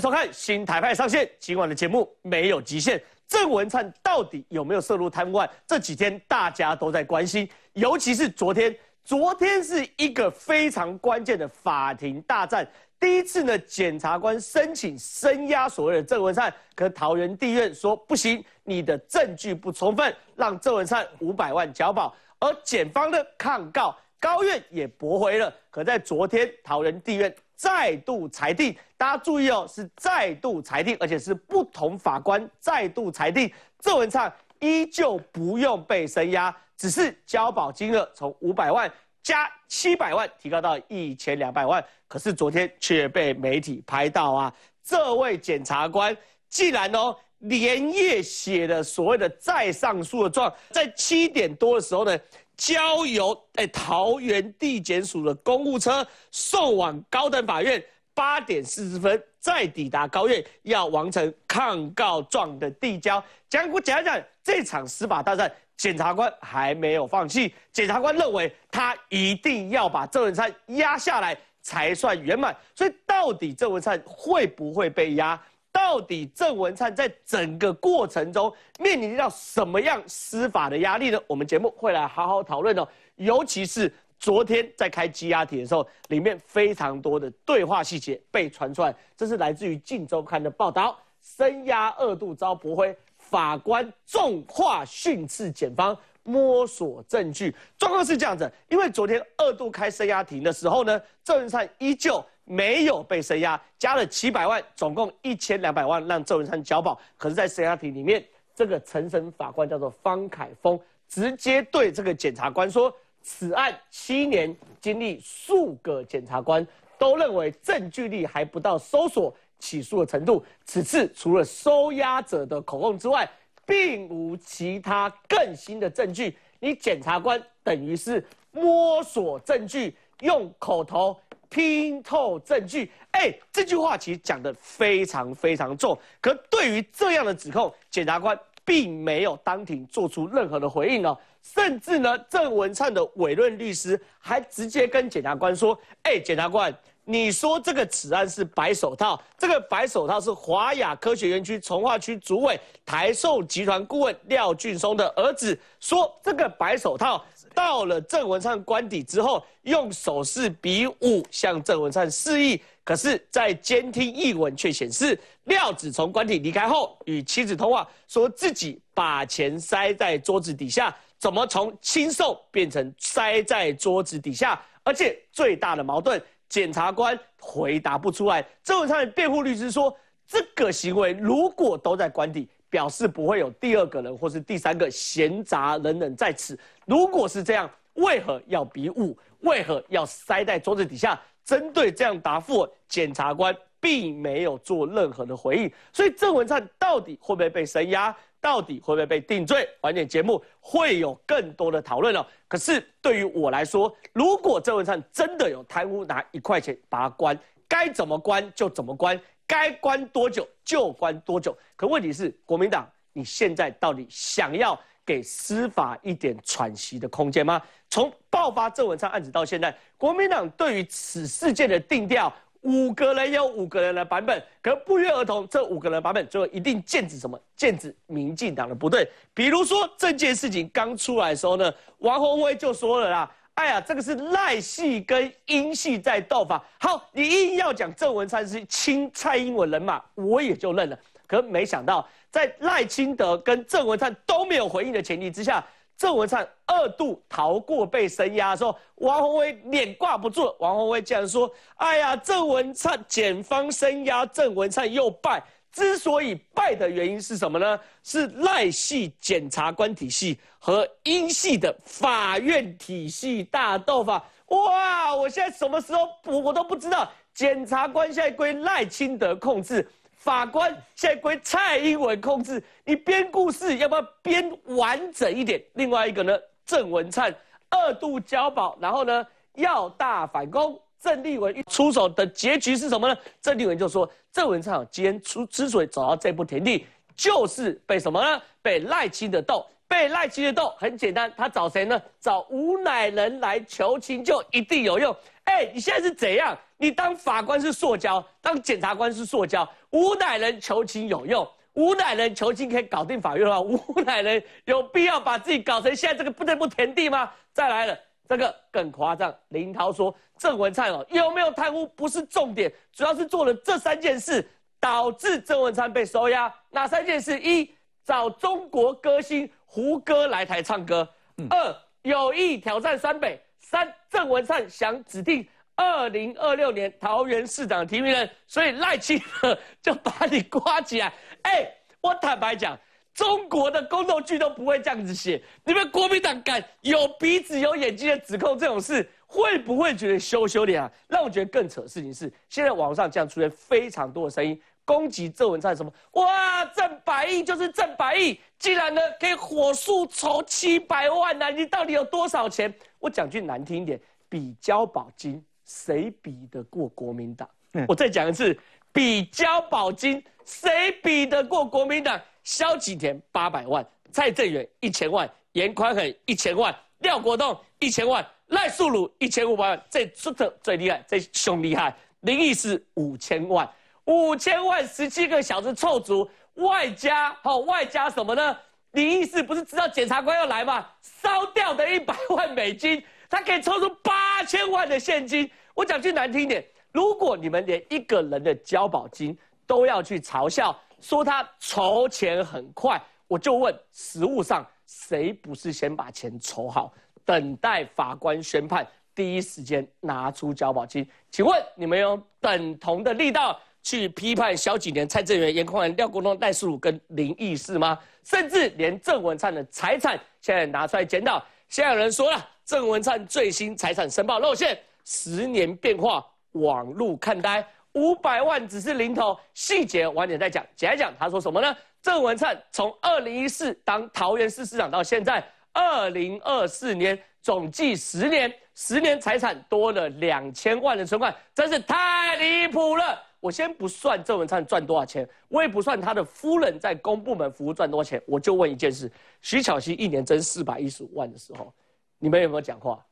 收看新台派上线，今晚的节目没有极限。郑文灿到底有没有涉入贪污？案？这几天大家都在关心，尤其是昨天，昨天是一个非常关键的法庭大战。第一次呢，检察官申请声押所谓的郑文灿，可桃园地院说不行，你的证据不充分，让郑文灿五百万缴保。而检方呢抗告，高院也驳回了。可在昨天，桃园地院。再度裁定，大家注意哦，是再度裁定，而且是不同法官再度裁定。郑文灿依旧不用被声押，只是交保金额从五百万加七百万提高到一千两百万。可是昨天却被媒体拍到啊，这位检察官既然哦连夜写的所谓的再上诉的状，在七点多的时候呢。交由哎桃园地检署的公务车送往高等法院，八点四十分再抵达高院，要完成抗告状的递交。讲给我讲一讲这场司法大战，检察官还没有放弃。检察官认为他一定要把郑文灿压下来才算圆满，所以到底郑文灿会不会被压？到底郑文灿在整个过程中面临到什么样司法的压力呢？我们节目会来好好讨论哦。尤其是昨天在开羁押庭的时候，里面非常多的对话细节被传出来，这是来自于《镜周刊》的报道。深压二度遭驳回，法官重话训斥检方，摸索证据。状况是这样子，因为昨天二度开深压庭的时候呢，郑文灿依旧。没有被收押，加了七百万，总共一千两百万，让周文山缴保。可是，在收押庭里面，这个陈审法官叫做方凯峰，直接对这个检察官说：“此案七年经历数个检察官，都认为证据力还不到搜索起诉的程度。此次除了收押者的口供之外，并无其他更新的证据。你检察官等于是摸索证据，用口头。”拼透证据，哎，这句话其实讲得非常非常重。可对于这样的指控，检察官并没有当庭做出任何的回应哦。甚至呢，郑文灿的委任律师还直接跟检察官说：“哎，检察官，你说这个此案是白手套，这个白手套是华雅科学园区从化区主委台塑集团顾问廖俊松的儿子。”说这个白手套。到了郑文灿官邸之后，用手势比武向郑文灿示意，可是，在监听译文却显示，廖子从官邸离开后，与妻子通话，说自己把钱塞在桌子底下，怎么从亲送变成塞在桌子底下？而且最大的矛盾，检察官回答不出来。郑文灿的辩护律师说，这个行为如果都在官邸。表示不会有第二个人或是第三个闲杂人等在此。如果是这样，为何要比武？为何要塞在桌子底下？针对这样答复，检察官并没有做任何的回应。所以郑文灿到底会不会被声押？到底会不会被定罪？晚点节目会有更多的讨论了。可是对于我来说，如果郑文灿真的有贪污拿一块钱把他关，该怎么关就怎么关。该关多久就关多久。可问题是，国民党你现在到底想要给司法一点喘息的空间吗？从爆发郑文灿案子到现在，国民党对于此事件的定调，五个人有五个人的版本，可不约而同，这五个人版本最后一定剑指什么？剑指民进党的不对。比如说，这件事情刚出来的时候呢，王宏威就说了啦。哎呀，这个是赖系跟英系在斗法。好，你硬要讲郑文灿是亲蔡英文人马，我也就认了。可没想到，在赖清德跟郑文灿都没有回应的前提之下，郑文灿二度逃过被声压，说王宏威脸挂不住了。王宏威竟然说：“哎呀，郑文灿检方声压，郑文灿又败。”之所以败的原因是什么呢？是赖系检察官体系和英系的法院体系大斗法。哇，我现在什么时候我我都不知道。检察官现在归赖清德控制，法官现在归蔡英文控制。你编故事要不要编完整一点？另外一个呢，郑文灿二度交保，然后呢要大反攻。郑丽文一出手的结局是什么呢？郑丽文就说：“郑文畅今天出之所以走到这步田地，就是被什么呢？被赖清的斗，被赖清的斗。很简单，他找谁呢？找吴乃仁来求情就一定有用。哎，你现在是怎样？你当法官是塑胶，当检察官是塑胶。吴乃仁求情有用，吴乃仁求情可以搞定法院话，吴乃仁有必要把自己搞成现在这个不得不田地吗？再来了。”这个更夸张，林涛说郑文灿哦，有没有贪污不是重点，主要是做了这三件事，导致郑文灿被收押。哪三件事？一找中国歌星胡歌来台唱歌，二有意挑战三北，三郑文灿想指定二零二六年桃园市长提名人，所以赖清德就把你刮起来。哎，我坦白讲。中国的宫斗剧都不会这样子写，你们国民党敢有鼻子有眼睛的指控这种事，会不会觉得羞羞脸啊？让我觉得更扯的事情是，现在网上这样出现非常多的声音攻击郑文灿，什么哇，郑百亿就是郑百亿，竟然呢可以火速筹七百万呢？你到底有多少钱？我讲句难听一点，比交保金谁比得过国民党？我再讲一次，比交保金谁比得过国民党？萧吉田八百万，蔡正元一千万，严宽很一千万，廖国栋一千万，赖素鲁一千五百万，这出的最厉害，这凶厉害，林毅是五千万，五千万十七个小时凑足，外加哦、外加什么呢？林毅是不是知道检察官要来吗？烧掉的一百万美金，他可以抽出八千万的现金。我讲句难听点，如果你们连一个人的交保金都要去嘲笑。说他筹钱很快，我就问：实物上谁不是先把钱筹好，等待法官宣判，第一时间拿出交保金？请问你们用等同的力道去批判小几年、蔡正元、颜宽仁、廖国栋、戴素如跟林义士吗？甚至连郑文灿的财产现在拿出来检讨，现在有人说了，郑文灿最新财产申报露馅，十年变化，网路看呆。五百万只是零头，细节晚点再讲。简单讲，他说什么呢？郑文灿从二零一四当桃园市市长到现在二零二四年，总计十年，十年财产多了两千万的存款，真是太离谱了。我先不算郑文灿赚多少钱，我也不算他的夫人在公部门服务赚多少钱，我就问一件事：徐巧芯一年挣四百一十五万的时候，你们有没有讲话？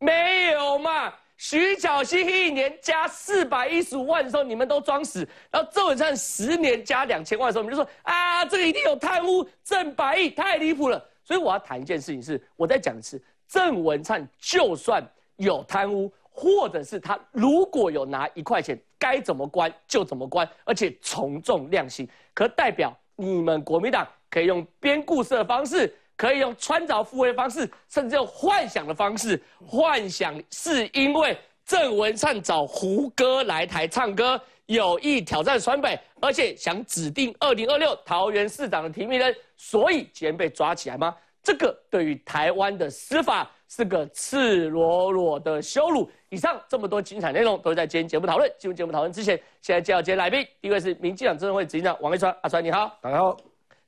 没有嘛？徐小溪一年加四百一十五万的时候，你们都装死；然后郑文灿十年加两千万的时候，我们就说啊，这个一定有贪污，挣百亿太离谱了。所以我要谈一件事情，是我在讲的是郑文灿就算有贪污，或者是他如果有拿一块钱，该怎么关就怎么关，而且从重量刑，可代表你们国民党可以用编故事的方式。可以用穿凿附会方式，甚至用幻想的方式。幻想是因为郑文灿找胡歌来台唱歌，有意挑战川北，而且想指定二零二六桃园市长的提名人，所以竟然被抓起来吗？这个对于台湾的司法是个赤裸裸的羞辱。以上这么多精彩内容都在今天节目讨论。进入节目讨论之前，现在介绍今天来宾，第一位是民进党政治会执行长王一川。阿川，你好。你好。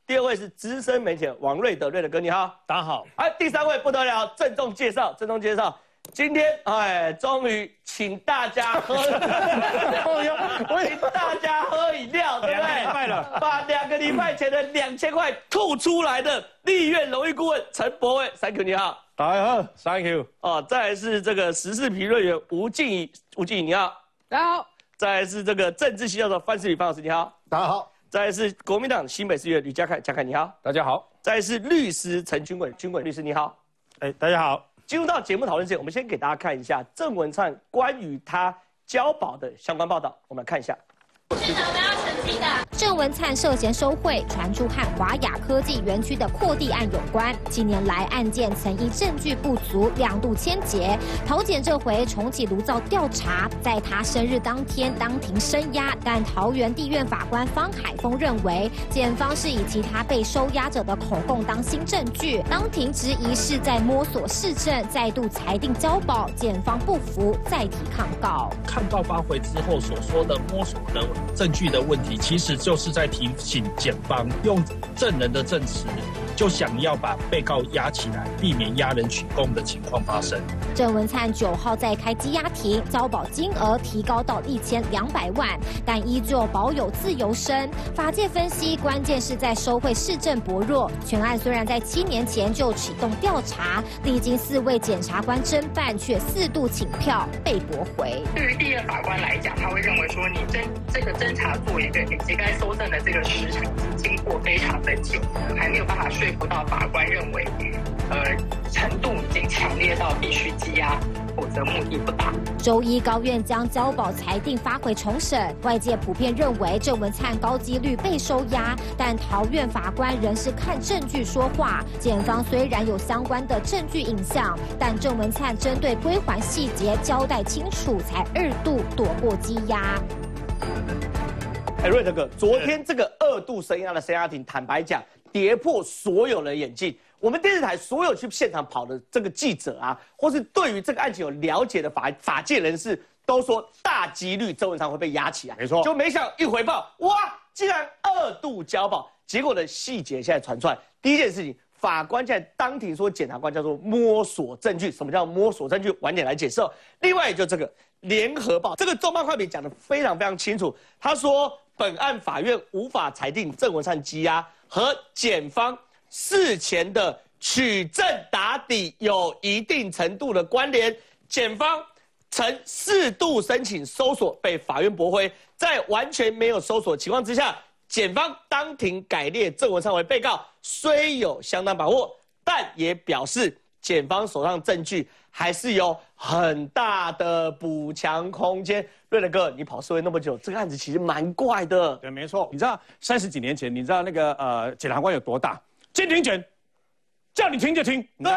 第二位是资深媒体王瑞德瑞的，你好，大家好。哎，第三位不得了，郑重介绍，郑重介绍，今天哎，终于请大家喝，我 请大家喝饮料，对不对？快了，把两个礼拜前的两千块吐出来的立院荣誉顾问陈博威，thank you，你好，大家好，thank you。哦，再来是这个十四批论员吴静怡，吴静怡你好，大家好。再来是这个政治系教授范世礼范老师你好，大家好。再是国民党新北市议员吕家凯，家凯你好，大家好。再是律师陈军伟，军伟律师你好，哎，大家好。进入到节目讨论之前，我们先给大家看一下郑文灿关于他交保的相关报道，我们来看一下。郑文灿涉嫌收贿，传出和华雅科技园区的扩地案有关。近年来案件曾因证据不足两度千结，桃检这回重启炉灶调查，在他生日当天当庭声押，但桃园地院法官方海峰认为，检方是以其他被收押者的口供当新证据。当庭质疑是在摸索市政，再度裁定交保，检方不服再提抗告。抗告发回之后所说的摸索的证据的问题。其实就是在提醒检方用证人的证词。就想要把被告押起来，避免押人取供的情况发生。郑文灿九号再开羁押庭，招保金额提高到一千两百万，但依旧保有自由身。法界分析，关键是在收贿市政薄弱。全案虽然在七年前就启动调查，历经四位检察官侦办，却四度请票被驳回。对于第二法官来讲，他会认为说，你侦这个侦查做一个，你应该收证的这个时长，经过非常的久，还没有办法睡。不到法官认为，呃，程度已经强烈到必须羁押，否则目的不达。周一高院将交保裁定发回重审，外界普遍认为郑文灿高几率被收押，但桃院法官仍是看证据说话。检方虽然有相关的证据影像，但郑文灿针对归还细节交代清楚，才二度躲过羁押。哎，瑞德哥，昨天这个二度声押的声押庭，坦白讲。跌破所有人眼镜，我们电视台所有去现场跑的这个记者啊，或是对于这个案情有了解的法法界人士，都说大几率周文灿会被压起来。没错，就没想一回报，哇，竟然二度交保。结果的细节现在传出来，第一件事情，法官在当庭说，检察官叫做摸索证据。什么叫摸索证据？晚点来解释。另外，就这个联合报，这个周报快评讲得非常非常清楚，他说本案法院无法裁定郑文灿羁押。和检方事前的取证打底有一定程度的关联，检方曾适度申请搜索，被法院驳回，在完全没有搜索情况之下，检方当庭改列郑文灿为被告，虽有相当把握，但也表示。检方手上证据还是有很大的补强空间。瑞德哥，你跑社会那么久，这个案子其实蛮怪的。对，没错。你知道三十几年前，你知道那个呃，检察官有多大？监听权，叫你听就听。对。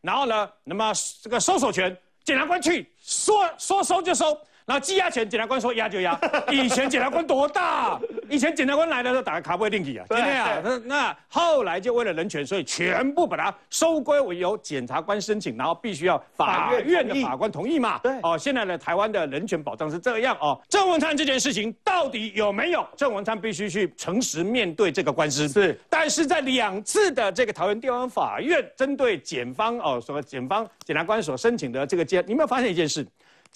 然后呢，那么这个搜索权，检察官去说说搜就搜。然后羁押前，检察官说押就押。以前检察官多大？以前检察官来的时候，打个不啡定底啊，真啊。那后来就为了人权，所以全部把它收归为由检察官申请，然后必须要法院的法官同意嘛。对。哦，现在的台湾的人权保障是这样哦。郑文灿这件事情到底有没有？郑文灿必须去诚实面对这个官司。是。但是在两次的这个桃园地方法院针对检方哦，什么检方检察官所申请的这个监，你有没有发现一件事？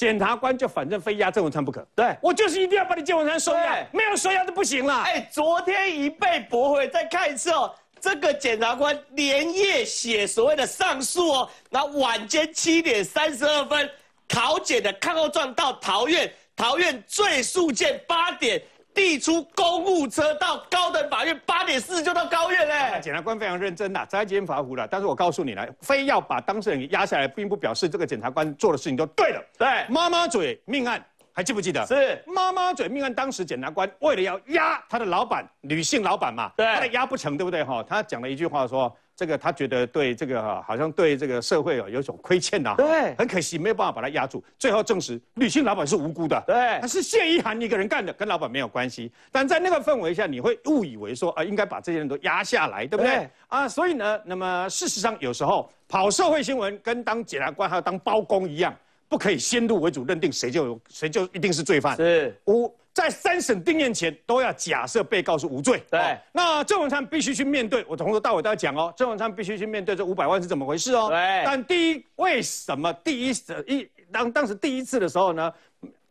检察官就反正非押郑文灿不可，对我就是一定要把你郑文灿收押，没有收押就不行啦。哎，昨天一被驳回，再看一次哦。这个检察官连夜写所谓的上诉哦，那晚间七点三十二分，考检的抗告状到桃院，桃院最速见八点。递出公务车到高等法院，八点四十就到高院嘞。检察官非常认真呐，摘检发胡了。但是我告诉你呢，非要把当事人给压下来，并不表示这个检察官做的事情就对了。对，妈妈嘴命案还记不记得？是妈妈嘴命案，当时检察官为了要压他的老板，女性老板嘛，对，压不成，对不对？哈，他讲了一句话说。这个他觉得对这个好像对这个社会啊有种亏欠呐，对，很可惜没有办法把他压住，最后证实女性老板是无辜的，对，他是谢一涵一个人干的，跟老板没有关系。但在那个氛围下，你会误以为说啊应该把这些人都压下来，对不对啊？所以呢，那么事实上有时候跑社会新闻跟当检察官还有当包公一样，不可以先入为主认定谁就有谁就一定是罪犯，是我在三审定案前，都要假设被告是无罪。对，那郑文灿必须去面对。我从头到尾都要讲哦，郑文灿必须去面对这五百万是怎么回事哦。对。但第一，为什么第一一当当时第一次的时候呢？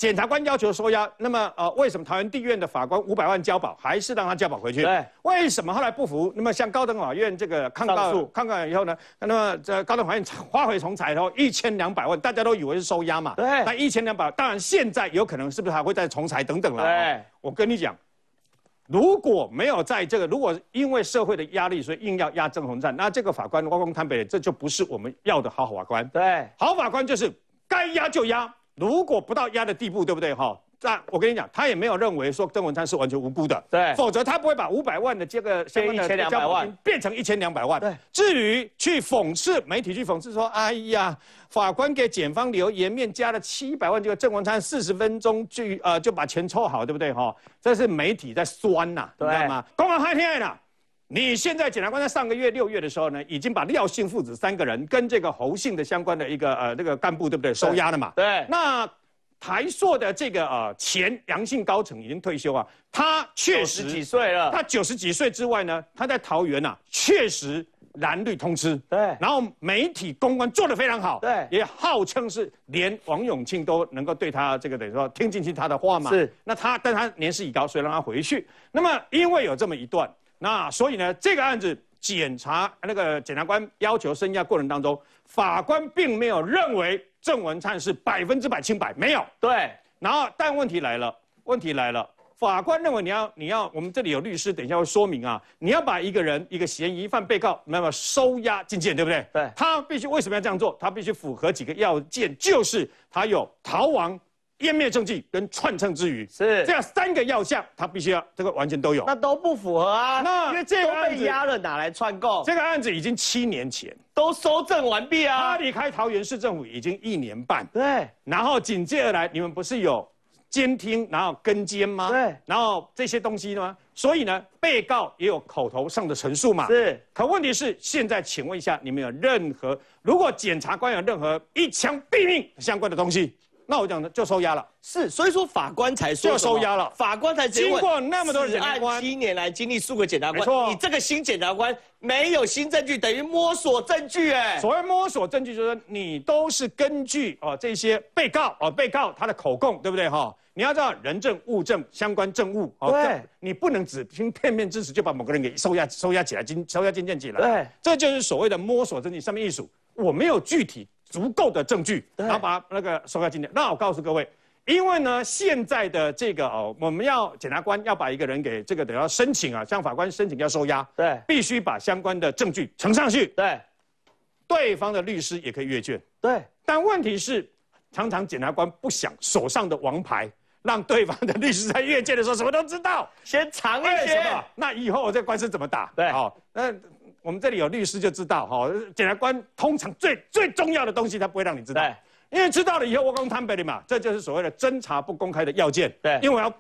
检察官要求收押，那么呃，为什么桃园地院的法官五百万交保，还是让他交保回去？对，为什么后来不服？那么像高等法院这个抗告抗告以后呢？那么这高等法院发回重裁后一千两百万，大家都以为是收押嘛？对，那一千两百，当然现在有可能是不是还会再重裁等等了？对，我跟你讲，如果没有在这个，如果因为社会的压力，所以硬要压郑红站，那这个法官汪公贪杯，这就不是我们要的好法官。对，好法官就是该压就压。如果不到压的地步，对不对哈？那我跟你讲，他也没有认为说郑文灿是完全无辜的，对，否则他不会把五百万的这个相关的两百万变成一千两百万。对，至于去讽刺媒体，去讽刺说，哎呀，法官给检方留颜面加了七百万，这个郑文灿四十分钟就呃就把钱凑好，对不对哈？这是媒体在酸呐，你知道吗？公然害天害地。你现在检察官在上个月六月的时候呢，已经把廖姓父子三个人跟这个侯姓的相关的一个呃那个干部，对不对？收押了嘛？对。那台硕的这个呃前杨姓高层已经退休啊，他确实几岁了？他九十几岁之外呢，他在桃园啊，确实蓝绿通吃。对。然后媒体公关做的非常好。对。也号称是连王永庆都能够对他这个等于说听进去他的话嘛？是。那他但他年事已高，所以让他回去。那么因为有这么一段。那所以呢，这个案子检察那个检察官要求声押过程当中，法官并没有认为郑文灿是百分之百清白，没有对。然后，但问题来了，问题来了，法官认为你要你要，我们这里有律师，等一下会说明啊，你要把一个人一个嫌疑犯被告，那么收押进监，对不对？对。他必须为什么要这样做？他必须符合几个要件，就是他有逃亡。湮灭证据跟串称之余，是这样三个要项，他必须要这个完全都有，那都不符合啊。那因为这个案子被压了，哪来串供？这个案子已经七年前都收证完毕啊。他离开桃园市政府已经一年半。对。然后紧接而来，你们不是有监听，然后跟监吗？对。然后这些东西呢？所以呢，被告也有口头上的陈述嘛。是。可问题是，现在请问一下，你们有任何？如果检察官有任何一枪毙命相关的东西？那我讲的就收押了，是，所以说法官才说要收押了，法官才经过那么多检察官七年来经历数个检察官，你这个新检察官没有新证据，等于摸索证据，哎，所谓摸索证据就是你都是根据啊这些被告啊被告他的口供，对不对哈？你要知道人证物证相关证物，对，你不能只听片面之词就把某个人给收押收押起来，经收押禁见起来，对，这就是所谓的摸索证据。上面一数我没有具体。足够的证据，然后把那个收押进去。那我告诉各位，因为呢，现在的这个哦，我们要检察官要把一个人给这个，等要申请啊，向法官申请要收押。对，必须把相关的证据呈上去。对，对方的律师也可以阅卷。对，但问题是，常常检察官不想手上的王牌，让对方的律师在阅卷的时候什么都知道，先藏一些，那以后这官司怎么打？对，好，那。我们这里有律师就知道，哈，检察官通常最最重要的东西，他不会让你知道，因为知道了以后，我公摊白的嘛，这就是所谓的侦查不公开的要件，对，因为我要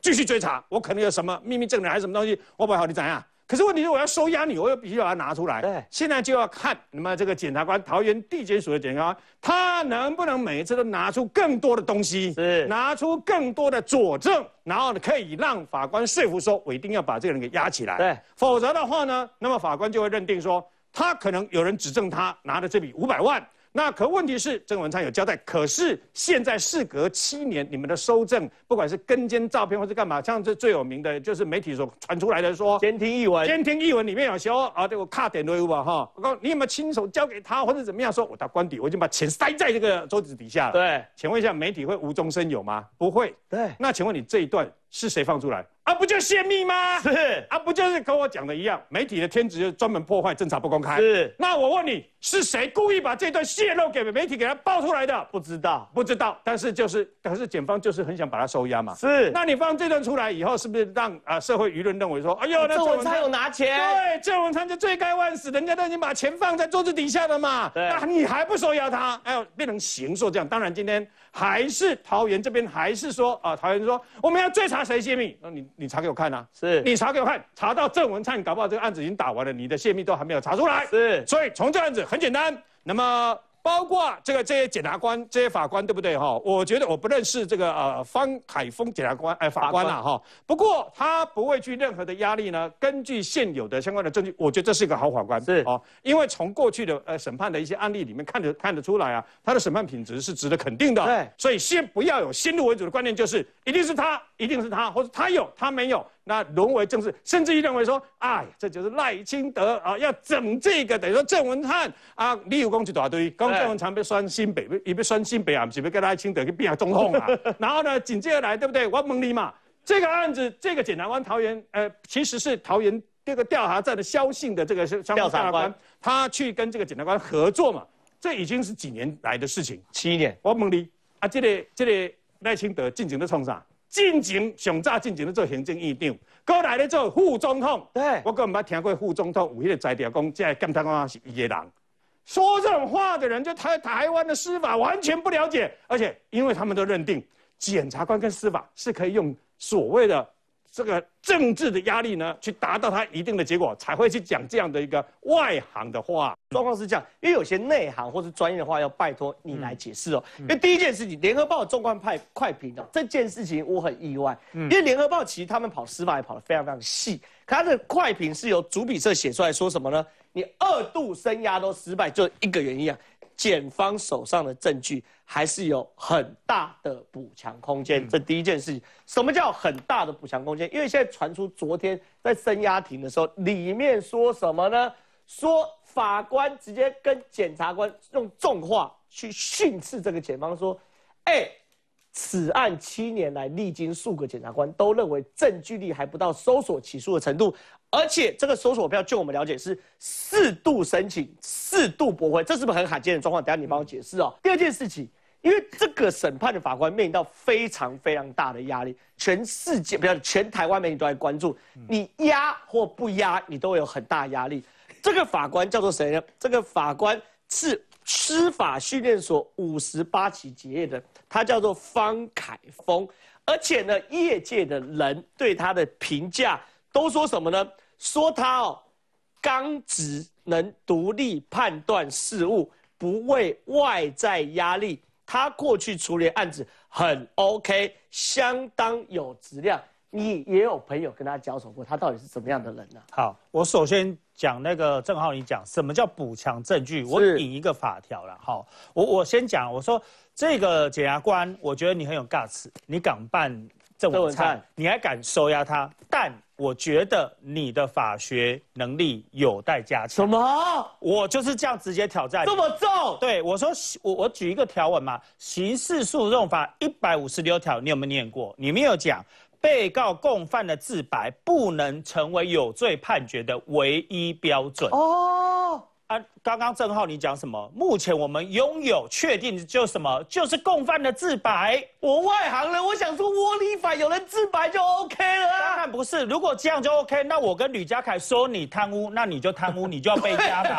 继续追查，我可能有什么秘密证人还是什么东西，我不好，你怎样？可是问题是，我要收押你，我又必须把它拿出来。对，现在就要看那么这个检察官，桃园地检署的检察官，他能不能每一次都拿出更多的东西，是拿出更多的佐证，然后可以让法官说服说，我一定要把这个人给押起来。对，否则的话呢，那么法官就会认定说，他可能有人指证他拿了这笔五百万。那可问题是，郑文灿有交代，可是现在事隔七年，你们的收证，不管是跟监照片或是干嘛，像这最有名的就是媒体所传出来的说监听译文，监听译文里面有说啊，这个卡点吧？哈，我告诉你有没有亲手交给他或者怎么样，说我到官邸我已经把钱塞在这个桌子底下了。对，请问一下媒体会无中生有吗？不会。对，那请问你这一段是谁放出来？啊，不就泄密吗？是，啊，不就是跟我讲的一样，媒体的天职就是专门破坏侦查不公开。是，那我问你，是谁故意把这段泄露给媒体，给他爆出来的？不知道，不知道。但是就是，但是检方就是很想把他收押嘛。是，那你放这段出来以后，是不是让啊社会舆论认为说，哎呦，这文灿有拿钱？对，这文灿就罪该万死，人家都已经把钱放在桌子底下了嘛。对，那你还不收押他？哎呦，变成刑诉这样。当然，今天还是桃园这边，还是说啊，桃园说我们要追查谁泄密，那你。你查给我看啊！是，你查给我看，查到郑文灿，搞不好这个案子已经打完了，你的泄密都还没有查出来。是，所以从这案子很简单。那么。包括这个这些检察官、这些法官，对不对哈？我觉得我不认识这个呃方海峰检察官哎法官了哈。不过他不畏惧任何的压力呢。根据现有的相关的证据，我觉得这是一个好法官是哦，因为从过去的呃审判的一些案例里面看得看得出来啊，他的审判品质是值得肯定的。对，所以先不要有先入为主的观念，就是一定是他，一定是他，或者他有他没有。那沦为政治，甚至于认为说，哎，这就是赖清德啊，要整这个等于说郑文灿啊，李用光具一大堆。刚郑文灿被酸新北，也被酸新北啊，是不是跟赖清德去变啊中统啊？然后呢，紧接而来，对不对？我问你嘛，这个案子，这个检察官桃园，呃，其实是桃园这个调查站的肖姓的这个是调查官，他去跟这个检察官合作嘛？这已经是几年来的事情，七年。我问你，啊，这个这个赖清德进行的创啥？进前上早进前咧做行政院长，过来咧做副总统。对，我阁唔捌听过副总统有迄个资料讲，即个检察官是伊个人。说这种话的人，就台台湾的司法完全不了解，而且因为他们都认定检察官跟司法是可以用所谓的。这个政治的压力呢，去达到他一定的结果，才会去讲这样的一个外行的话。状况是这样，因为有些内行或是专业的话，要拜托你来解释哦。因为第一件事情，联合报的中观派快评哦、这件事情我很意外，因为联合报其实他们跑失败跑得非常非常细，他的快评是由主笔社写出来说什么呢？你二度生涯都失败，就一个原因啊。检方手上的证据还是有很大的补强空间，这第一件事情。什么叫很大的补强空间？因为现在传出昨天在声押庭的时候，里面说什么呢？说法官直接跟检察官用重话去训斥这个检方说：“哎，此案七年来历经数个检察官，都认为证据力还不到搜索起诉的程度。”而且这个搜索票，据我们了解是四度申请，四度驳回，这是不是很罕见的状况？等下你帮我解释哦。第二件事情，因为这个审判的法官面临到非常非常大的压力，全世界，不要全台湾媒体都在关注，你压或不压，你都有很大压力。这个法官叫做谁呢？这个法官是司法训练所五十八期结业的，他叫做方凯峰。而且呢，业界的人对他的评价。都说什么呢？说他哦，刚直能独立判断事物，不为外在压力。他过去处理案子很 OK，相当有质量。你也有朋友跟他交手过，他到底是怎么样的人呢？好，我首先讲那个郑浩你讲什么叫补强证据，我引一个法条了。好，我我先讲，我说这个检察官，我觉得你很有 guts，你敢办。郑文灿，你还敢收押他？但我觉得你的法学能力有待加强。什么？我就是这样直接挑战。这么重？对，我说我我举一个条文嘛，《刑事诉讼法》一百五十六条，你有没有念过？你没有讲，被告共犯的自白不能成为有罪判决的唯一标准。哦。啊，刚刚郑浩你讲什么？目前我们拥有确定，就什么？就是共犯的自白。我外行人，我想说窝里法，有人自白就 OK 了。当然不是，如果这样就 OK，那我跟吕家凯说你贪污，那你就贪污，你就要被押的。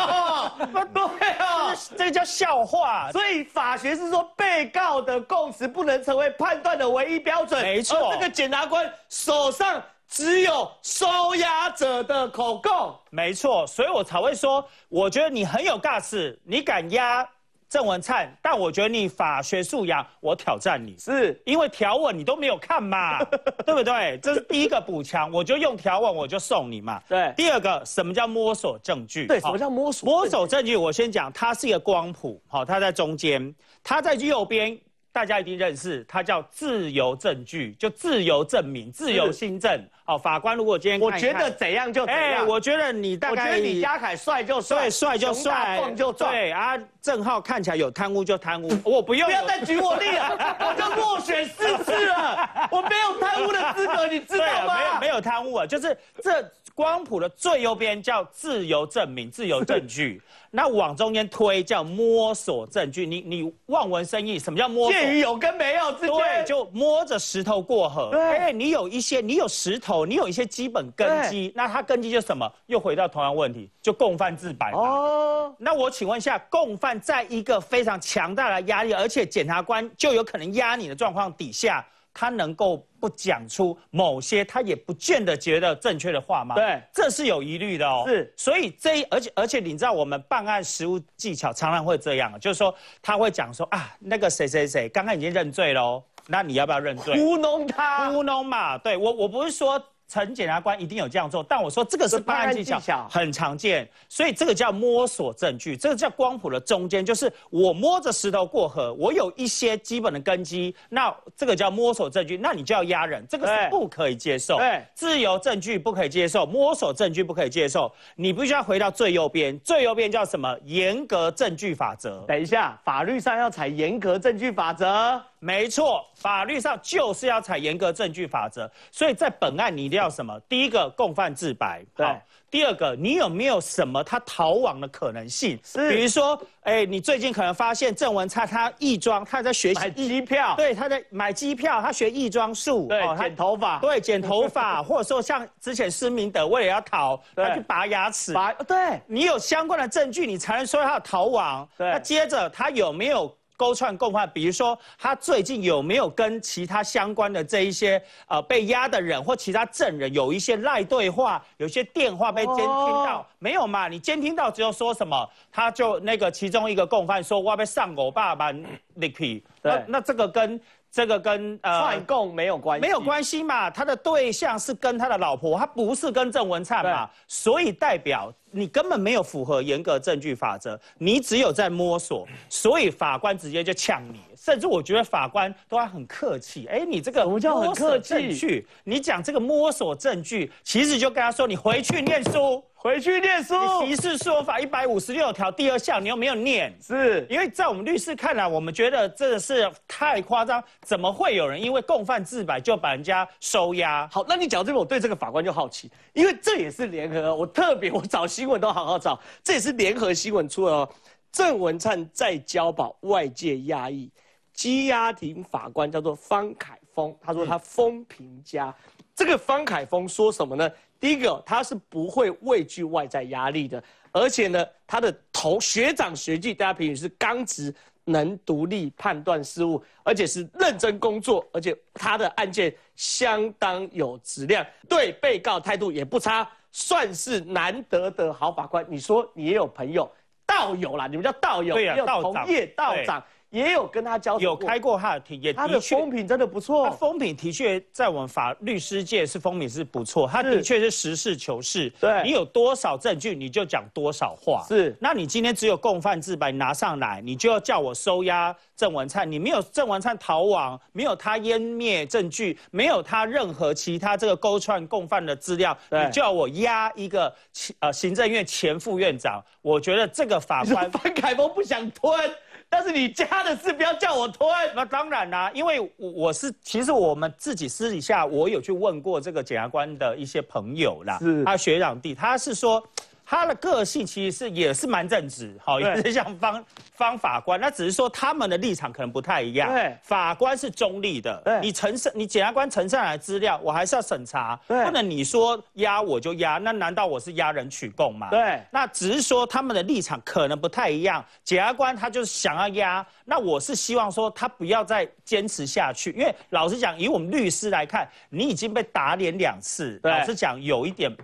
对啊，这个叫笑话。所以法学是说，被告的供词不能成为判断的唯一标准。没错，这个检察官手上。只有收押者的口供，没错，所以我才会说，我觉得你很有尬事，你敢押郑文灿，但我觉得你法学素养，我挑战你，是因为条文你都没有看嘛，对不对？这是第一个补强，我就用条文，我就送你嘛。对，第二个什么叫摸索证据？对，什么叫摸索？摸索证据，我先讲，它是一个光谱，好，它在中间，它在右边，大家一定认识，它叫自由证据，就自由证明、自由新证。哦，法官，如果今天我觉得怎样就怎样。我觉得你大概，我觉得李嘉凯帅就帅，就帅，就壮，对啊，正浩看起来有贪污就贪污，我不用，不要再举我例了，我就落选四次了，我没有贪污的资格，你知道吗？没有没有贪污啊，就是这光谱的最右边叫自由证明、自由证据，那往中间推叫摸索证据，你你望文生义，什么叫摸？介于有跟没有之间，对，就摸着石头过河。对，你有一些，你有石头。你有一些基本根基，那他根基就是什么？又回到同样问题，就共犯自白。哦，那我请问一下，共犯在一个非常强大的压力，而且检察官就有可能压你的状况底下，他能够不讲出某些他也不见得觉得正确的话吗？对，这是有疑虑的哦。是，所以这而且而且你知道我们办案实务技巧常常会这样，就是说他会讲说啊，那个谁谁谁刚刚已经认罪喽。那你要不要认罪？糊弄他，糊弄嘛。对我，我不是说。陈检察官一定有这样做，但我说这个是办案技巧，很常见，所以这个叫摸索证据，这个叫光谱的中间，就是我摸着石头过河，我有一些基本的根基，那这个叫摸索证据，那你就要压人，这个是不可以接受，对，自由证据不可以接受，摸索证据不可以接受，你必须要回到最右边，最右边叫什么？严格证据法则。等一下，法律上要采严格证据法则，没错，法律上就是要采严格证据法则，所以在本案你。一定。叫什么？第一个共犯自白，好。第二个，你有没有什么他逃亡的可能性？是，比如说，哎，你最近可能发现郑文灿他易装，他在学习机票，对，他在买机票，他学易装术，对，剪头发，对，剪头发，或者说像之前施明德为了要逃，他去拔牙齿，拔，对，你有相关的证据，你才能说他逃亡。对，那接着他有没有？勾串共犯，比如说他最近有没有跟其他相关的这一些呃被押的人或其他证人有一些赖对话，有些电话被监听到？没有嘛？你监听到只有说什么？他就那个其中一个共犯说我要上我爸爸那边，那那这个跟这个跟呃串供没有关系？没有关系嘛？他的对象是跟他的老婆，他不是跟郑文灿嘛，所以代表。你根本没有符合严格证据法则，你只有在摸索，所以法官直接就呛你，甚至我觉得法官都还很客气。哎，你这个我叫很客气？证据，你讲这个摸索证据，其实就跟他说你回去念书，回去念书。刑事诉讼法一百五十六条第二项，你又没有念，是因为在我们律师看来，我们觉得真的是太夸张，怎么会有人因为共犯自白就把人家收押？好，那你讲这个，我对这个法官就好奇，因为这也是联合，我特别我找。新闻都好好找，这也是联合新闻出了。郑文灿在交保，外界压抑，羁押庭法官叫做方凯峰，他说他风评家。这个方凯峰说什么呢？第一个，他是不会畏惧外在压力的，而且呢，他的头学长学弟大家评语是刚直。能独立判断事误，而且是认真工作，而且他的案件相当有质量，对被告态度也不差，算是难得的好法官。你说你也有朋友道友啦，你们叫道友，道同业道长。也有跟他交有开过他的庭，他的风评真的不错。他风评的确在我们法律师界是风评是不错。他的确是实事求是，对你有多少证据你就讲多少话。是，那你今天只有共犯自白拿上来，你就要叫我收押郑文灿，你没有郑文灿逃亡，没有他湮灭证据，没有他任何其他这个勾串共犯的资料，你叫我押一个呃行政院前副院长，我觉得这个法官范凯峰不想吞。但是你家的事不要叫我拖那当然啦，因为我是其实我们自己私底下我有去问过这个检察官的一些朋友啦，是他学长弟他是说。他的个性其实是也是蛮正直，好也是像方方法官，那只是说他们的立场可能不太一样。对，法官是中立的，你呈上你检察官呈上来资料，我还是要审查，不能你说压我就压，那难道我是压人取供吗？对，那只是说他们的立场可能不太一样，检察官他就想要压，那我是希望说他不要再坚持下去，因为老实讲，以我们律师来看，你已经被打脸两次，老实讲有一点。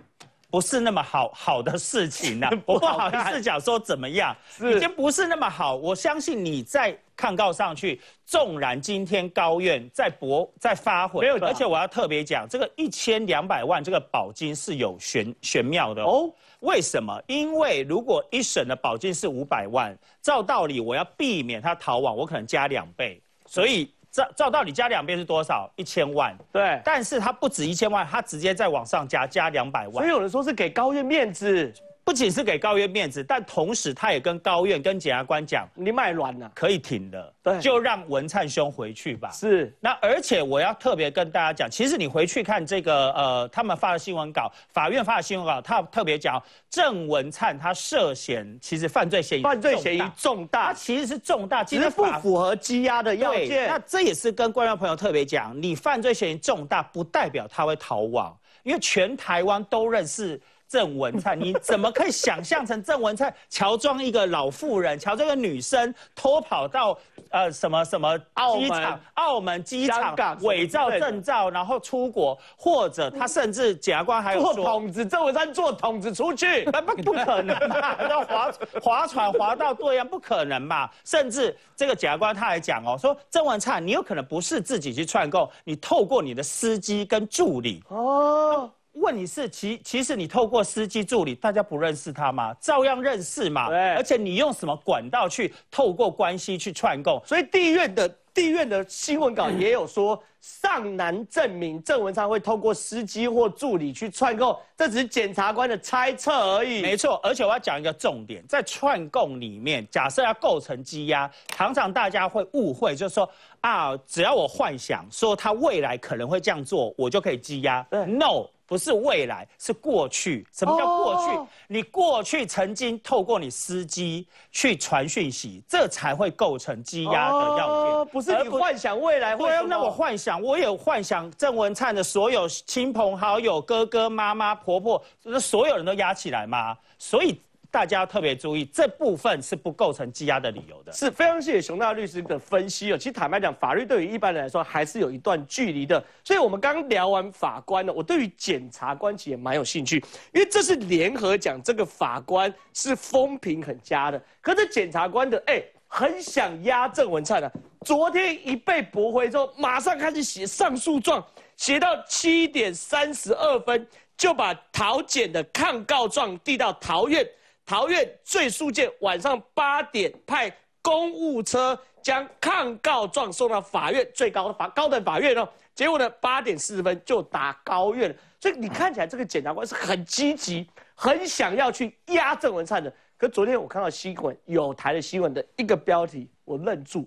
不是那么好 好的事情呢，我 不好意思讲说怎么样，已经不是那么好。我相信你再抗告上去，纵然今天高院在驳在发回，没有。而且我要特别讲，这个一千两百万这个保金是有玄玄妙的哦。为什么？因为如果一审的保金是五百万，照道理我要避免他逃亡，我可能加两倍，所以。照照道理加两边是多少？一千万。对，但是它不止一千万，它直接再往上加，加两百万。所以有人说是给高院面子。不仅是给高院面子，但同时他也跟高院、跟检察官讲：“你卖卵了，可以停的，对，就让文灿兄回去吧。”是。那而且我要特别跟大家讲，其实你回去看这个，呃，他们发的新闻稿，法院发的新闻稿，他特别讲郑文灿他涉嫌其实犯罪嫌疑，犯罪嫌疑重大，他其实是重大，其实不符合羁押的要件。那这也是跟观众朋友特别讲，你犯罪嫌疑重大，不代表他会逃亡，因为全台湾都认识。郑文灿，你怎么可以想象成郑文灿乔装一个老妇人，乔装一个女生偷跑到呃什么什么机场？澳门机场伪造证照，然后出国，或者他甚至检察官还有做筒子，郑文灿做筒子出去，不不可能嘛，要划划船划到对岸，不可能嘛。甚至这个检察官他还讲哦，说郑文灿你有可能不是自己去串供，你透过你的司机跟助理哦。问你是其其实你透过司机助理，大家不认识他吗？照样认识嘛。而且你用什么管道去透过关系去串供？所以地院的地院的新闻稿也有说，尚难证明郑文灿会透过司机或助理去串供，这只是检察官的猜测而已。没错。而且我要讲一个重点，在串供里面，假设要构成羁押，常常大家会误会，就是说啊，只要我幻想说他未来可能会这样做，我就可以积压。No。不是未来，是过去。什么叫过去？你过去曾经透过你司机去传讯息，这才会构成积压的要件。不是你幻想未来？会？那我幻想，我也幻想郑文灿的所有亲朋好友、哥哥、妈妈、婆婆，所有人都压起来吗？所以。大家要特别注意，这部分是不构成羁押的理由的。是非常谢谢熊大律师的分析哦。其实坦白讲，法律对于一般人来说还是有一段距离的。所以，我们刚聊完法官呢，我对于检察官其实也蛮有兴趣，因为这是联合讲这个法官是风评很佳的，可是检察官的哎，很想压郑文灿的。昨天一被驳回之后，马上开始写上诉状，写到七点三十二分，就把陶检的抗告状递到桃院。桃院最速件，晚上八点派公务车将抗告状送到法院最高法高等法院哦。结果呢，八点四十分就打高院。所以你看起来这个检察官是很积极，很想要去压郑文灿的。可昨天我看到新闻，有台的新闻的一个标题，我愣住。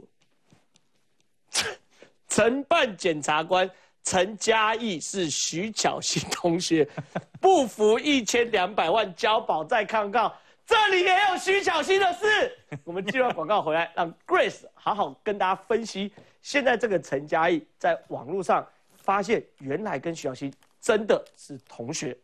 了。陈 办检察官陈嘉毅是徐巧芯同学，不服一千两百万交保再抗告。这里也有徐小新的事。我们记完广告回来，让 Grace 好好跟大家分析。现在这个陈嘉毅在网络上发现，原来跟徐小新真的是同学。